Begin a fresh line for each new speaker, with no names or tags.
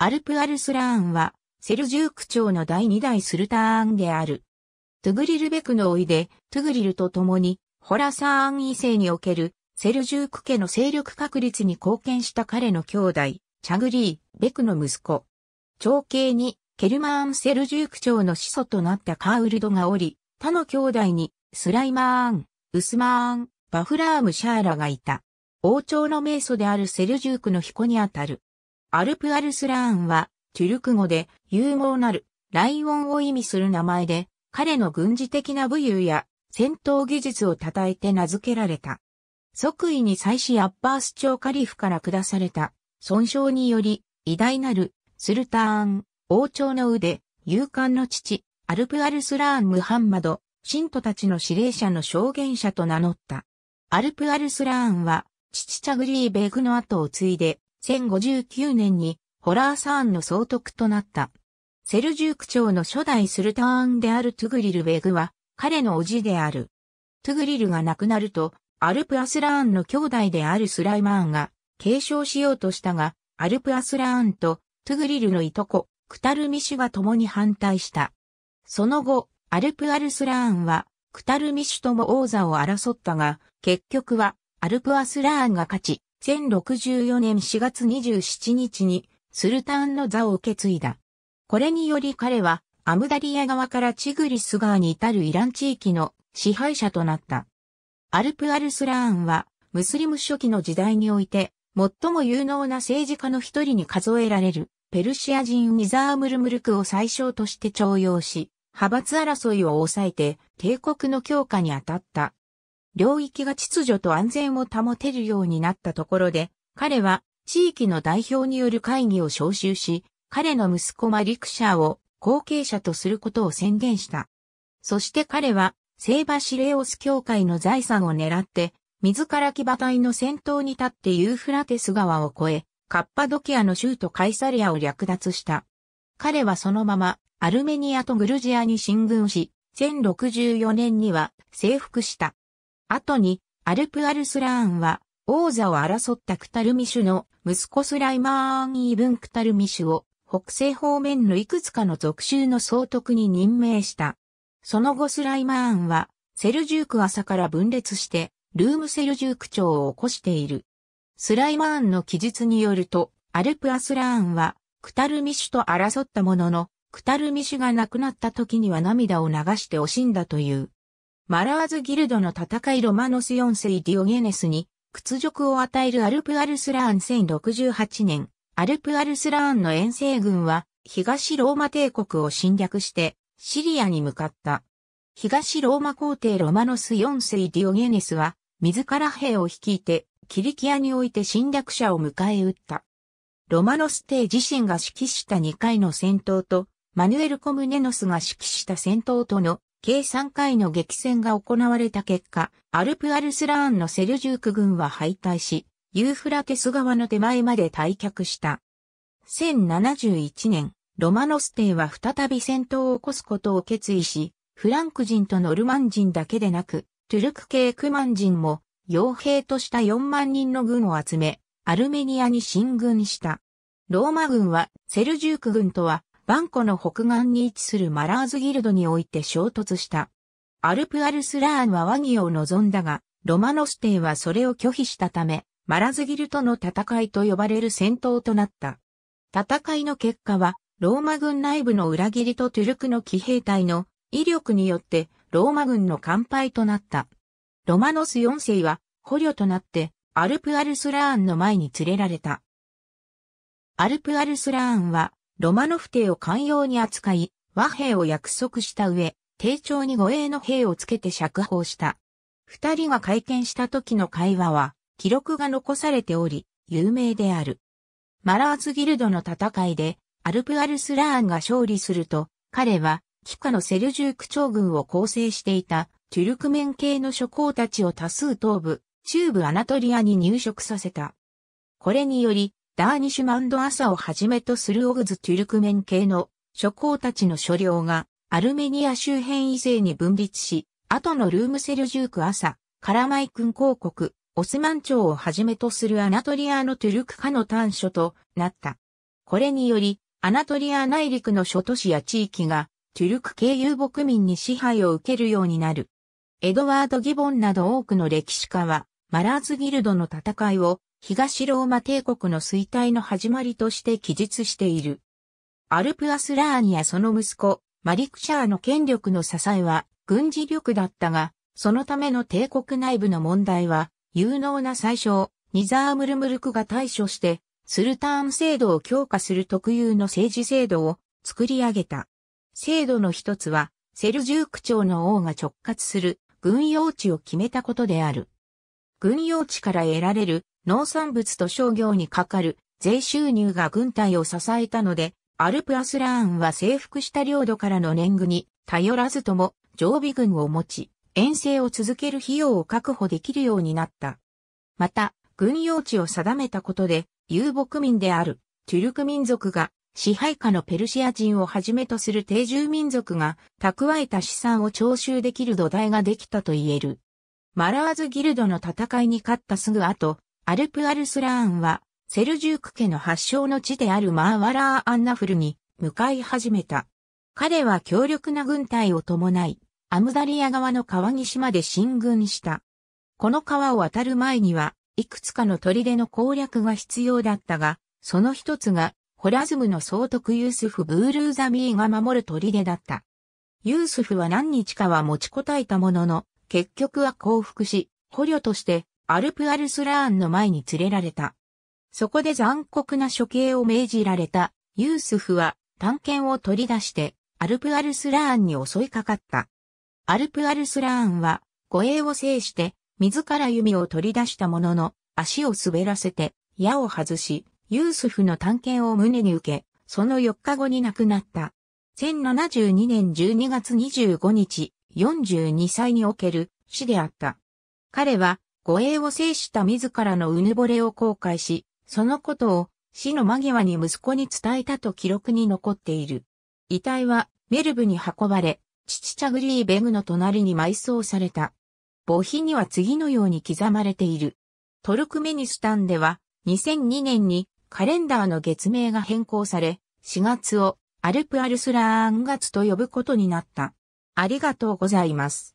アルプ・アルスラーンは、セルジューク朝の第二代スルターンである。トゥグリルベクのおいで、トゥグリルと共に、ホラサーン異性における、セルジューク家の勢力確立に貢献した彼の兄弟、チャグリー、ベクの息子。長兄に、ケルマーン・セルジューク朝の始祖となったカーウルドがおり、他の兄弟に、スライマーン、ウスマーン、バフラーム・シャーラがいた。王朝の名祖であるセルジュークの彦にあたる。アルプアルスラーンは、トゥルク語で、融合なる、ライオンを意味する名前で、彼の軍事的な武勇や、戦闘技術を称えて名付けられた。即位に際しアッバース朝カリフから下された、損傷により、偉大なる、スルターン、王朝の腕、勇敢の父、アルプアルスラーン・ムハンマド、信徒たちの指令者の証言者と名乗った。アルプアルスラーンは、父チャグリーベーグの後を継いで、1059年にホラーサーンの総督となった。セルジューク朝の初代スルターンであるトゥグリルベグは彼の叔父である。トゥグリルが亡くなると、アルプアスラーンの兄弟であるスライマーンが継承しようとしたが、アルプアスラーンとトゥグリルのいとこ、クタルミシュが共に反対した。その後、アルプアルスラーンは、クタルミシュとも王座を争ったが、結局は、アルプアスラーンが勝ち、1064年4月27日にスルタンの座を受け継いだ。これにより彼はアムダリア側からチグリス川に至るイラン地域の支配者となった。アルプ・アルスラーンはムスリム初期の時代において最も有能な政治家の一人に数えられるペルシア人ニザームルムルクを最小として徴用し、派閥争いを抑えて帝国の強化に当たった。領域が秩序と安全を保てるようになったところで、彼は地域の代表による会議を招集し、彼の息子マリクシャーを後継者とすることを宣言した。そして彼は、セーバシレオス教会の財産を狙って、自ら騎馬隊の先頭に立ってユーフラテス川を越え、カッパドキアの州都カイサリアを略奪した。彼はそのままアルメニアとグルジアに進軍し、1064年には征服した。後に、アルプ・アルスラーンは、王座を争ったクタルミシュの息子スライマーン・イブン・クタルミシュを北西方面のいくつかの属州の総督に任命した。その後スライマーンはセルジューク朝から分裂してルームセルジューク朝を起こしている。スライマーンの記述によるとアルプアスラーンはクタルミシュと争ったもののクタルミシュが亡くなった時には涙を流して惜しんだという。マラーズギルドの戦いロマノス4世ディオゲネスに屈辱を与えるアルプアルスラーン1068年、アルプアルスラーンの遠征軍は東ローマ帝国を侵略してシリアに向かった。東ローマ皇帝ロマノス4世ディオゲネスは自ら兵を率いてキリキアにおいて侵略者を迎え撃った。ロマノス帝自身が指揮した2回の戦闘と、マヌエル・コムネノスが指揮した戦闘との計3回の激戦が行われた結果、アルプアルスラーンのセルジューク軍は敗退し、ユーフラテス川の手前まで退却した。1071年、ロマノス帝は再び戦闘を起こすことを決意し、フランク人とノルマン人だけでなく、トゥルク系クマン人も、傭兵とした4万人の軍を集め、アルメニアに進軍した。ローマ軍はセルジューク軍とはバンコの北岸に位置するマラーズギルドにおいて衝突した。アルプアルスラーンは和議を望んだが、ロマノス帝はそれを拒否したため、マラズギルとの戦いと呼ばれる戦闘となった。戦いの結果は、ローマ軍内部の裏切りとトゥルクの騎兵隊の威力によって、ローマ軍の完敗となった。ロマノス4世は捕虜となって、アルプアルスラーンの前に連れられた。アルプアルスラーンは、ロマノフ帝を寛容に扱い、和平を約束した上、丁重に護衛の兵をつけて釈放した。二人が会見した時の会話は、記録が残されており、有名である。マラーズギルドの戦いで、アルプアルスラーンが勝利すると、彼は、帰化のセルジューク長軍を構成していた、トゥルクメン系の諸侯たちを多数東部、中部アナトリアに入植させた。これにより、ダーニシュマンド朝をはじめとするオグズ・トゥルクメン系の諸侯たちの所領がアルメニア周辺以性に分立し、後のルームセルジューク朝、カラマイ君公国、オスマン朝をはじめとするアナトリアのトゥルク化の端緒となった。これにより、アナトリア内陸の諸都市や地域が、トゥルク系遊牧民に支配を受けるようになる。エドワード・ギボンなど多くの歴史家は、マラーズギルドの戦いを東ローマ帝国の衰退の始まりとして記述している。アルプアスラーニやその息子、マリクシャーの権力の支えは軍事力だったが、そのための帝国内部の問題は、有能な宰相、ニザームルムルクが対処して、スルターン制度を強化する特有の政治制度を作り上げた。制度の一つは、セルジューク朝の王が直轄する軍用地を決めたことである。軍用地から得られる農産物と商業にかかる税収入が軍隊を支えたので、アルプアスラーンは征服した領土からの年貢に頼らずとも常備軍を持ち、遠征を続ける費用を確保できるようになった。また、軍用地を定めたことで、遊牧民であるトゥルク民族が支配下のペルシア人をはじめとする定住民族が蓄えた資産を徴収できる土台ができたと言える。マラーズギルドの戦いに勝ったすぐ後、アルプアルスラーンは、セルジューク家の発祥の地であるマーワラー・アンナフルに向かい始めた。彼は強力な軍隊を伴い、アムザリア側の川岸まで進軍した。この川を渡る前には、いくつかの砦の攻略が必要だったが、その一つが、ホラズムの総督ユースフ・ブールーザミーが守る砦だった。ユースフは何日かは持ちこたえたものの、結局は降伏し、捕虜としてアルプアルスラーンの前に連れられた。そこで残酷な処刑を命じられたユースフは探検を取り出してアルプアルスラーンに襲いかかった。アルプアルスラーンは護衛を制して自ら弓を取り出したものの足を滑らせて矢を外しユースフの探検を胸に受けその4日後に亡くなった。1072年12月25日、42歳における死であった。彼は護衛を制した自らのうぬぼれを後悔し、そのことを死の間際に息子に伝えたと記録に残っている。遺体はメルブに運ばれ、父チャグリーベグの隣に埋葬された。墓碑には次のように刻まれている。トルクメニスタンでは2002年にカレンダーの月名が変更され、4月をアルプアルスラーン月と呼ぶことになった。ありがとうございます。